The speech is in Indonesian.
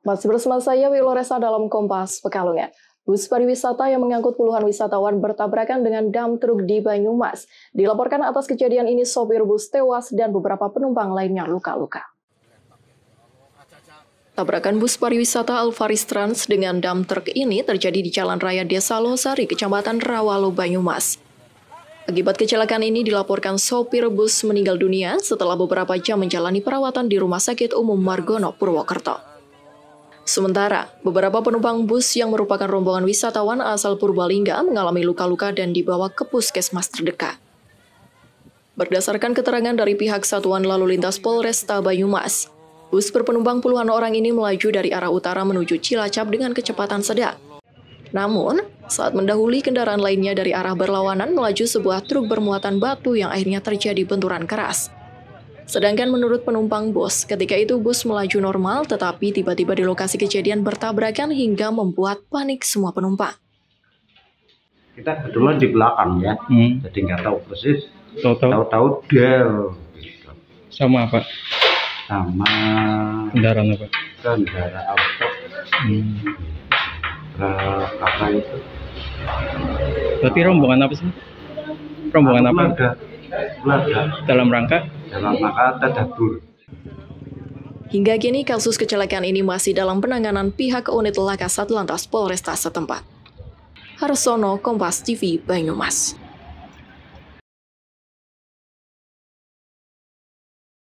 Masih bersama saya Wiloresa dalam Kompas Pekalongan. Bus pariwisata yang mengangkut puluhan wisatawan bertabrakan dengan dam truk di Banyumas. Dilaporkan atas kejadian ini sopir bus tewas dan beberapa penumpang lainnya luka-luka. Tabrakan bus pariwisata Alvaris Trans dengan dam truk ini terjadi di Jalan Raya Desa Losari, Kecamatan Rawalo, Banyumas. Akibat kecelakaan ini dilaporkan sopir bus meninggal dunia setelah beberapa jam menjalani perawatan di Rumah Sakit Umum Margono, Purwokerto. Sementara, beberapa penumpang bus yang merupakan rombongan wisatawan asal Purbalingga mengalami luka-luka dan dibawa ke puskesmas terdekat. Berdasarkan keterangan dari pihak Satuan Lalu Lintas Polresta Banyumas, bus berpenumpang puluhan orang ini melaju dari arah utara menuju Cilacap dengan kecepatan sedang. Namun, saat mendahului kendaraan lainnya dari arah berlawanan melaju sebuah truk bermuatan batu yang akhirnya terjadi benturan keras. Sedangkan menurut penumpang bus, ketika itu bus melaju normal tetapi tiba-tiba di lokasi kejadian bertabrakan hingga membuat panik semua penumpang. Kita kebetulan di belakang ya, hmm. jadi nggak tahu persis. Tahu-tahu del. Sama apa? Sama. Kendaraan apa? Kendaraan apa? Hmm. Uh, apa itu? Berarti rombongan apa sih? Rombongan apa? Belanda. Keluarga. Dalam rangka? dalam rangka tadabur. Hingga kini kasus kecelakaan ini masih dalam penanganan pihak unit Laka Satlantas Polresta setempat. Harsono, Kompas TV, Banyumas.